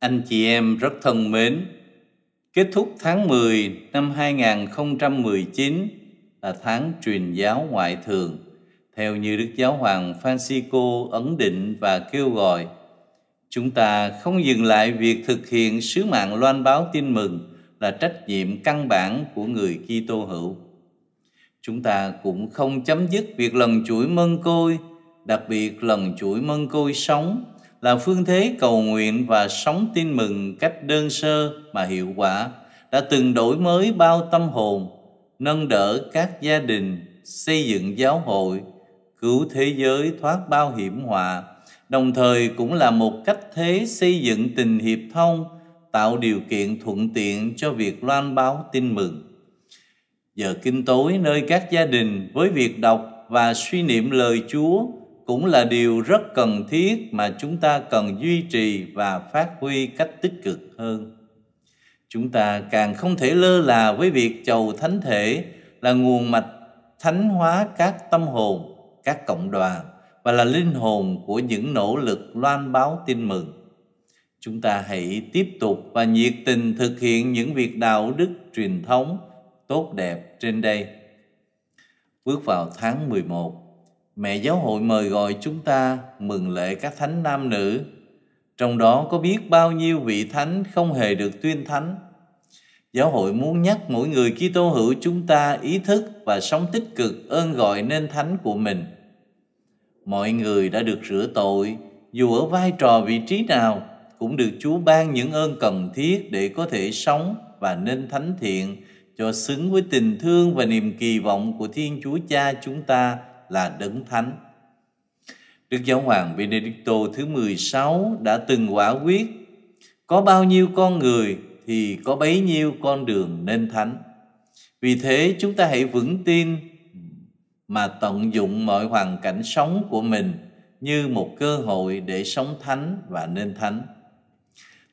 anh chị em rất thân mến. Kết thúc tháng 10 năm 2019 là tháng truyền giáo ngoại thường, theo như Đức Giáo Hoàng Francisco ấn định và kêu gọi. Chúng ta không dừng lại việc thực hiện sứ mạng loan báo tin mừng là trách nhiệm căn bản của người Kitô hữu. Chúng ta cũng không chấm dứt việc lần chuỗi mân côi, đặc biệt lần chuỗi mân côi sống là phương thế cầu nguyện và sống tin mừng cách đơn sơ mà hiệu quả đã từng đổi mới bao tâm hồn nâng đỡ các gia đình xây dựng giáo hội cứu thế giới thoát bao hiểm họa đồng thời cũng là một cách thế xây dựng tình hiệp thông tạo điều kiện thuận tiện cho việc loan báo tin mừng giờ kinh tối nơi các gia đình với việc đọc và suy niệm lời Chúa cũng là điều rất cần thiết mà chúng ta cần duy trì và phát huy cách tích cực hơn chúng ta càng không thể lơ là với việc chầu thánh thể là nguồn mạch thánh hóa các tâm hồn các cộng đoàn và là linh hồn của những nỗ lực loan báo tin mừng chúng ta hãy tiếp tục và nhiệt tình thực hiện những việc đạo đức truyền thống tốt đẹp trên đây bước vào tháng 11 Mẹ Giáo hội mời gọi chúng ta mừng lễ các thánh nam nữ, trong đó có biết bao nhiêu vị thánh không hề được tuyên thánh. Giáo hội muốn nhắc mỗi người Kitô hữu chúng ta ý thức và sống tích cực ơn gọi nên thánh của mình. Mọi người đã được rửa tội, dù ở vai trò vị trí nào cũng được Chúa ban những ơn cần thiết để có thể sống và nên thánh thiện cho xứng với tình thương và niềm kỳ vọng của Thiên Chúa Cha chúng ta là đấng thánh. Đức Giáo hoàng Benedicto thứ 16 đã từng quả quyết có bao nhiêu con người thì có bấy nhiêu con đường nên thánh. Vì thế chúng ta hãy vững tin mà tận dụng mọi hoàn cảnh sống của mình như một cơ hội để sống thánh và nên thánh.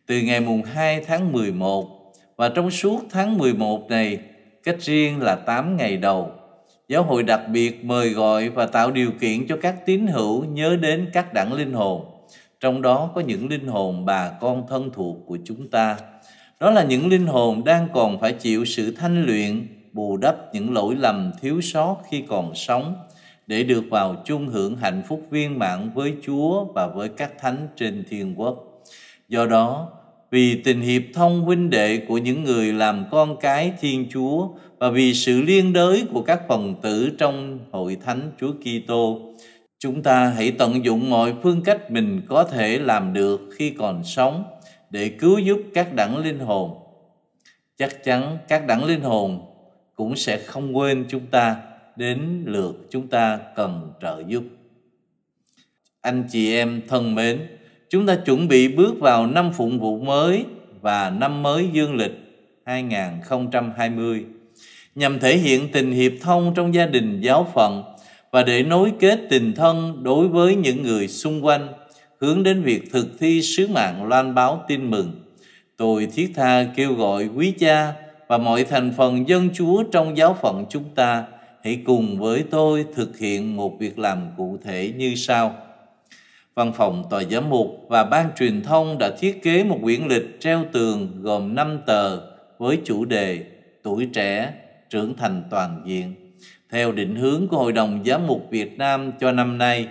Từ ngày mùng 2 tháng 11 và trong suốt tháng 11 này, cách riêng là 8 ngày đầu, Giáo hội đặc biệt mời gọi và tạo điều kiện cho các tín hữu nhớ đến các đẳng linh hồn, trong đó có những linh hồn bà con thân thuộc của chúng ta. Đó là những linh hồn đang còn phải chịu sự thanh luyện, bù đắp những lỗi lầm thiếu sót khi còn sống để được vào chung hưởng hạnh phúc viên mãn với Chúa và với các thánh trên thiên quốc. Do đó, vì tình hiệp thông huynh đệ của những người làm con cái Thiên Chúa và vì sự liên đới của các phần tử trong hội thánh Chúa Kitô. Chúng ta hãy tận dụng mọi phương cách mình có thể làm được khi còn sống để cứu giúp các đẳng linh hồn. Chắc chắn các đẳng linh hồn cũng sẽ không quên chúng ta đến lượt chúng ta cần trợ giúp. Anh chị em thân mến, chúng ta chuẩn bị bước vào năm phụng vụ mới và năm mới dương lịch 2020 nhằm thể hiện tình hiệp thông trong gia đình giáo phận và để nối kết tình thân đối với những người xung quanh hướng đến việc thực thi sứ mạng loan báo tin mừng. Tôi thiết tha kêu gọi quý cha và mọi thành phần dân Chúa trong giáo phận chúng ta hãy cùng với tôi thực hiện một việc làm cụ thể như sau. Văn phòng tòa giám mục và ban truyền thông đã thiết kế một quyển lịch treo tường gồm 5 tờ với chủ đề Tuổi trẻ, trưởng thành toàn diện theo định hướng của Hội đồng Giám mục Việt Nam cho năm nay.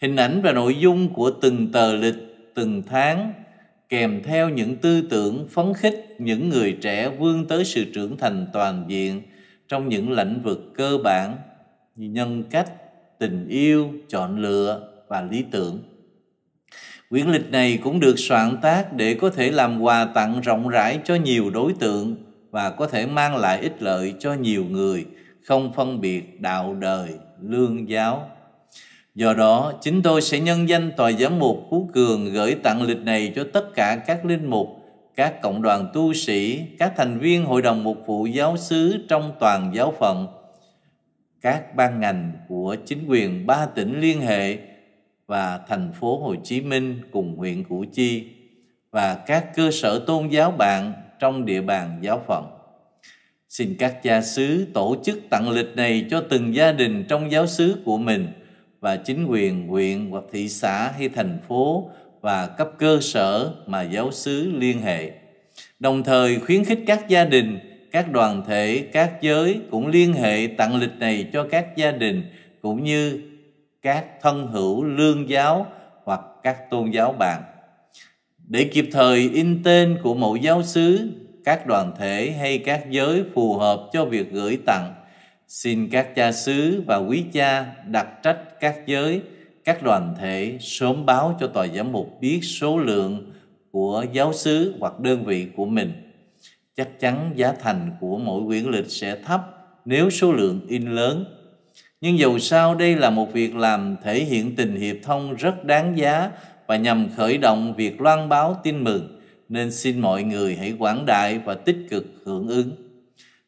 Hình ảnh và nội dung của từng tờ lịch, từng tháng kèm theo những tư tưởng phấn khích những người trẻ vươn tới sự trưởng thành toàn diện trong những lĩnh vực cơ bản như nhân cách, tình yêu, chọn lựa và lý tưởng. Quyển lịch này cũng được soạn tác để có thể làm quà tặng rộng rãi cho nhiều đối tượng và có thể mang lại ích lợi cho nhiều người, không phân biệt đạo đời, lương giáo. Do đó, chính tôi sẽ nhân danh Tòa Giám mục Phú Cường gửi tặng lịch này cho tất cả các linh mục, các cộng đoàn tu sĩ, các thành viên Hội đồng Mục vụ Giáo xứ trong toàn giáo phận, các ban ngành của chính quyền ba tỉnh liên hệ – và thành phố Hồ Chí Minh cùng huyện Củ Chi và các cơ sở tôn giáo bạn trong địa bàn giáo phận. Xin các cha xứ tổ chức tặng lịch này cho từng gia đình trong giáo xứ của mình và chính quyền huyện hoặc thị xã hay thành phố và cấp cơ sở mà giáo xứ liên hệ. Đồng thời khuyến khích các gia đình, các đoàn thể, các giới cũng liên hệ tặng lịch này cho các gia đình cũng như các thân hữu lương giáo hoặc các tôn giáo bạn để kịp thời in tên của mẫu giáo xứ các đoàn thể hay các giới phù hợp cho việc gửi tặng xin các cha xứ và quý cha đặt trách các giới các đoàn thể sớm báo cho tòa giám mục biết số lượng của giáo xứ hoặc đơn vị của mình chắc chắn giá thành của mỗi quyển lịch sẽ thấp nếu số lượng in lớn nhưng dù sao đây là một việc làm thể hiện tình hiệp thông rất đáng giá và nhằm khởi động việc loan báo tin mừng, nên xin mọi người hãy quảng đại và tích cực hưởng ứng.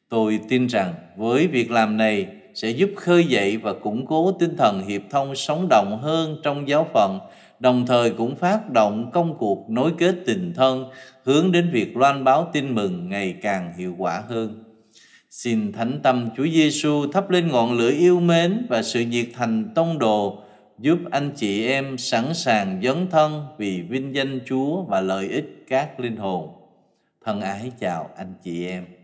Tôi tin rằng với việc làm này sẽ giúp khơi dậy và củng cố tinh thần hiệp thông sống động hơn trong giáo phận, đồng thời cũng phát động công cuộc nối kết tình thân hướng đến việc loan báo tin mừng ngày càng hiệu quả hơn. Xin thánh tâm Chúa Giêsu thắp lên ngọn lửa yêu mến và sự nhiệt thành tông đồ giúp anh chị em sẵn sàng dấn thân vì vinh danh Chúa và lợi ích các linh hồn. Thân ái chào anh chị em.